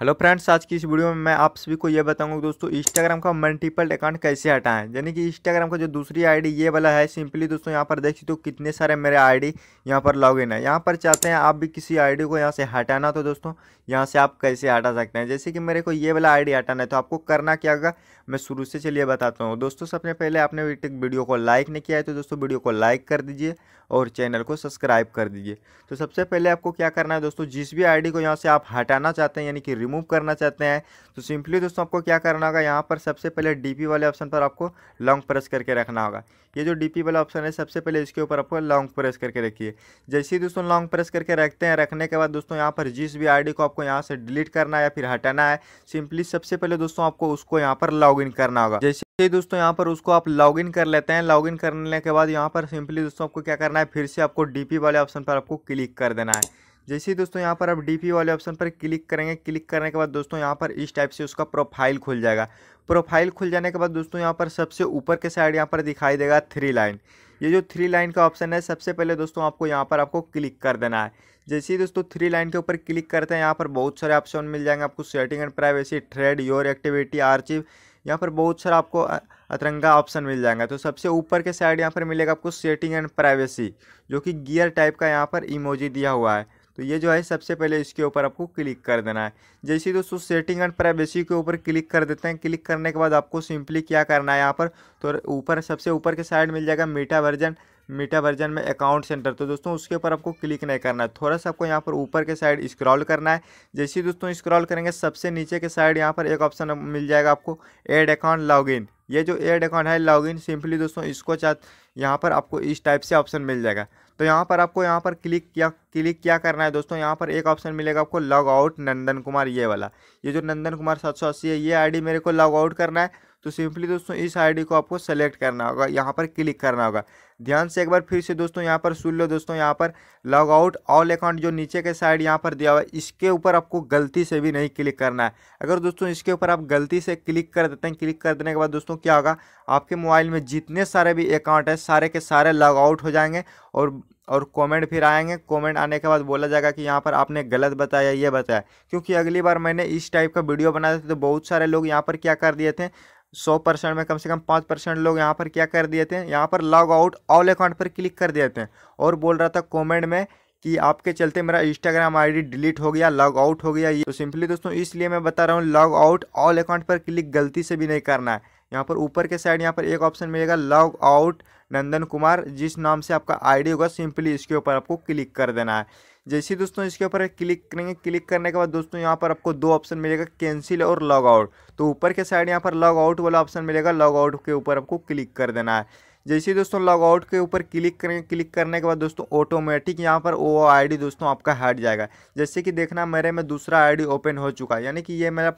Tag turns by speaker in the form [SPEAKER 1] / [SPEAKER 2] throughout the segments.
[SPEAKER 1] hello friends आज की इस वीडियो में मैं आप सभी को ये बताऊंगा दोस्तों इंस्टाग्राम का मल्टीपल अकाउंट कैसे हटाएं यानी कि इंस्टाग्राम का जो दूसरी आईडी ये वाला है सिंपली दोस्तों यहाँ पर देख सकते हो कितने सारे मेरे आईडी यहाँ पर लॉगिन है यहाँ पर चाहते हैं आप भी किसी आईडी को यहाँ से हटाना तो दोस्तों यहाँ से आप कैसे हटा सकते हैं जैसे कि मेरे को ये वाला आई हटाना है तो आपको करना क्या होगा मैं शुरू से चलिए बताता हूँ दोस्तों सबसे पहले आपने वीडियो को लाइक नहीं किया है तो दोस्तों वीडियो को लाइक कर दीजिए और चैनल को सब्सक्राइब कर दीजिए तो सबसे पहले आपको क्या करना है दोस्तों जिस भी आई को यहाँ से आप हटाना चाहते हैं यानी कि रिमूव करना चाहते हैं तो सिंपली दोस्तों आपको क्या करना होगा यहाँ पर सबसे पहले डीपी वाले ऑप्शन पर आपको लॉन्ग प्रेस करके रखना होगा ये जो डीपी वाला ऑप्शन है सबसे पहले इसके ऊपर आपको लॉन्ग प्रेस करके रखिए जैसे ही दोस्तों लॉन्ग प्रेस करके रखते हैं रखने के बाद दोस्तों यहाँ पर जिस भी आई को आपको यहाँ से डिलीट करना है या फिर हटाना है सिंपली सबसे पहले दोस्तों आपको उसको यहाँ पर लॉग करना होगा जैसे ये दोस्तों यहाँ पर उसको आप लॉगिन कर लेते हैं लॉगिन करने के बाद यहाँ पर सिंपली दोस्तों आपको क्या करना है फिर से आपको डीपी वाले ऑप्शन पर आपको क्लिक कर देना है जैसे ही दोस्तों यहाँ पर आप डी वाले ऑप्शन पर क्लिक करेंगे क्लिक करने के बाद दोस्तों यहाँ पर इस टाइप से उसका प्रोफाइल खुल जाएगा प्रोफाइल खुल जाने के बाद दोस्तों यहाँ पर सबसे ऊपर के साइड यहाँ पर दिखाई देगा थ्री लाइन ये जो थ्री लाइन का ऑप्शन है सबसे पहले दोस्तों आपको यहाँ पर आपको क्लिक कर देना है जैसे ही दोस्तों थ्री लाइन के ऊपर क्लिक करते हैं यहाँ पर बहुत सारे ऑप्शन मिल जाएंगे आपको setting and privacy trade your activity archive यहाँ पर बहुत सारा आपको अतरंगा ऑप्शन मिल जाएगा तो सबसे ऊपर के साइड यहाँ पर मिलेगा आपको सेटिंग एंड प्राइवेसी जो कि गियर टाइप का यहाँ पर इमोजी दिया हुआ है तो ये जो है सबसे पहले इसके ऊपर आपको क्लिक कर देना है जैसे दोस्तों सेटिंग एंड प्राइवेसी के ऊपर क्लिक कर देते हैं क्लिक करने के बाद आपको सिंपली क्या करना है यहाँ पर तो ऊपर सबसे ऊपर के साइड मिल जाएगा मीठा वर्जन मीटा वर्जन में अकाउंट सेंटर तो दोस्तों उसके ऊपर आपको क्लिक नहीं करना है थोड़ा सा आपको यहाँ पर ऊपर के साइड स्क्रॉल करना है जैसे ही दोस्तों स्क्रॉल करेंगे सबसे नीचे के साइड यहाँ पर एक ऑप्शन मिल जाएगा आपको एड अकाउंट लॉगिन ये जो एड अकाउंट है लॉगिन सिंपली दोस्तों इसको चाह यहाँ पर आपको इस टाइप से ऑप्शन मिल जाएगा तो यहाँ पर आपको यहाँ पर क्लिक किया क्लिक क्या करना है दोस्तों यहाँ पर एक ऑप्शन मिलेगा आपको लॉग आउट नंदन कुमार ये वाला ये जो नंदन कुमार सात सौ अस्सी है ये आई मेरे को लॉग आउट करना है तो सिंपली दोस्तों इस आईडी को आपको सेलेक्ट करना होगा यहाँ पर क्लिक करना होगा ध्यान से एक बार फिर से दोस्तों यहाँ पर सुन लो दोस्तों यहाँ पर लॉग आउट ऑल अकाउंट जो नीचे के साइड यहाँ पर दिया हुआ है इसके ऊपर आपको गलती से भी नहीं क्लिक करना है अगर दोस्तों इसके ऊपर आप गलती से क्लिक कर देते हैं क्लिक कर देने के बाद दोस्तों क्या होगा आपके मोबाइल में जितने सारे भी अकाउंट हैं सारे के सारे लॉग आउट हो जाएंगे और और कमेंट फिर आएंगे कमेंट आने के बाद बोला जाएगा कि यहाँ पर आपने गलत बताया ये बताया क्योंकि अगली बार मैंने इस टाइप का वीडियो बनाया था तो बहुत सारे लोग यहाँ पर क्या कर दिए थे सौ परसेंट में कम से कम पाँच परसेंट लोग यहाँ पर क्या कर दिए थे यहाँ पर लॉग आउट ऑल अकाउंट पर क्लिक कर दिए थे और बोल रहा था कमेंट में कि आपके चलते मेरा इंस्टाग्राम आईडी डिलीट हो गया लॉग आउट हो गया ये तो सिंपली दोस्तों इसलिए मैं बता रहा हूँ लॉग आउट ऑल अकाउंट पर क्लिक गलती से भी नहीं करना है यहाँ पर ऊपर के साइड यहाँ पर एक ऑप्शन मिलेगा लॉग आउट नंदन कुमार जिस नाम से आपका आईडी होगा सिंपली इसके ऊपर आपको क्लिक कर देना है जैसे दोस्तों इसके ऊपर क्लिक करेंगे क्लिक करने के बाद दोस्तों यहाँ पर आपको दो ऑप्शन मिलेगा कैंसिल और लॉग आउट तो ऊपर के साइड यहाँ पर लॉग आउट वाला ऑप्शन मिलेगा लॉग आउट के ऊपर आपको क्लिक कर देना है जैसे दोस्तों लॉगआउट के ऊपर क्लिक करें क्लिक करने के बाद दोस्तों ऑटोमेटिक यहाँ पर वो आईडी दोस्तों आपका हट जाएगा जैसे कि देखना मेरे में दूसरा आईडी ओपन हो चुका है यानी कि ये मेरा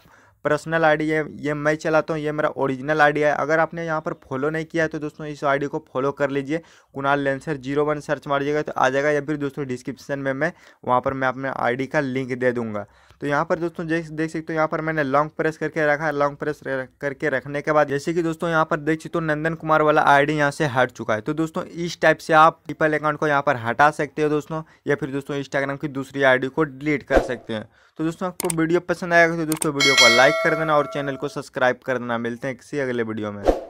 [SPEAKER 1] पर्सनल आईडी है ये मैं चलाता हूँ ये मेरा ओरिजिनल आईडी है अगर आपने यहाँ पर फॉलो नहीं किया है तो दोस्तों इस आईडी को फॉलो कर लीजिए Kunal Lancer zero one search मारिएगा तो आ जाएगा या फिर दोस्तों डिस्क्रिप्शन में मैं वहाँ पर मैं अपने आई का लिंक दे दूँगा तो यहाँ पर दोस्तों देख सकते हो यहाँ पर मैंने लॉन्ग प्रेस करके रखा है लॉन्ग प्रेस करके रखने के बाद जैसे कि दोस्तों यहाँ पर देख सकते हो नंदन कुमार वाला आईडी यहाँ से हट चुका है तो दोस्तों इस टाइप से आप पीपल अकाउंट को यहाँ पर हटा सकते हो दोस्तों या फिर दोस्तों इंस्टाग्राम की दूसरी आई को डिलीट कर सकते हैं तो दोस्तों आपको वीडियो पसंद आएगा तो दोस्तों वीडियो को लाइक लाइक कर देना और चैनल को सब्सक्राइब कर देना मिलते हैं किसी अगले वीडियो में